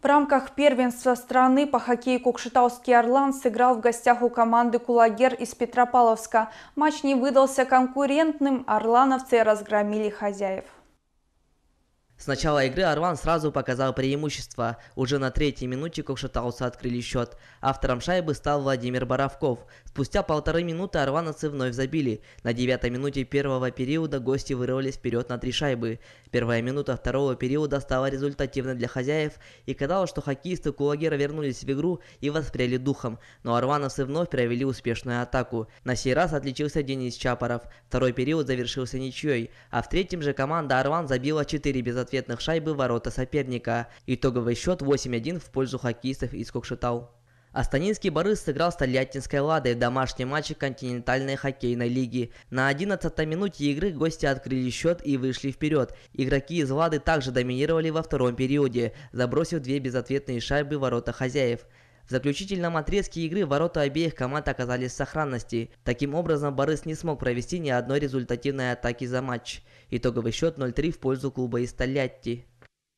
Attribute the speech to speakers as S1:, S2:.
S1: В рамках первенства страны по хоккею Кокшетауский «Орлан» сыграл в гостях у команды «Кулагер» из Петропавловска. Матч не выдался конкурентным, орлановцы разгромили хозяев.
S2: С начала игры Арван сразу показал преимущество. Уже на третьей минуте кокшетаусы открыли счет. Автором шайбы стал Владимир Боровков. Спустя полторы минуты арвановцы вновь забили. На девятой минуте первого периода гости вырвались вперед на три шайбы. Первая минута второго периода стала результативной для хозяев, и казалось, что хоккеисты Кулагера вернулись в игру и воспряли духом, но арвановцы вновь провели успешную атаку. На сей раз отличился Денис Чапоров. Второй период завершился ничьей, а в третьем же команда Арван забила 4 без безответных шайбы ворота соперника. Итоговый счет 8-1 в пользу хоккеистов из Кокшетау. Астанинский Борис сыграл с Тольяттинской Ладой в домашнем матче континентальной хоккейной лиги. На 11-й минуте игры гости открыли счет и вышли вперед. Игроки из Лады также доминировали во втором периоде, забросив две безответные шайбы ворота хозяев. В заключительном отрезке игры ворота обеих команд оказались в сохранности. Таким образом, Борис не смог провести ни одной результативной атаки за матч. Итоговый счет 0-3 в пользу клуба из Тольятти.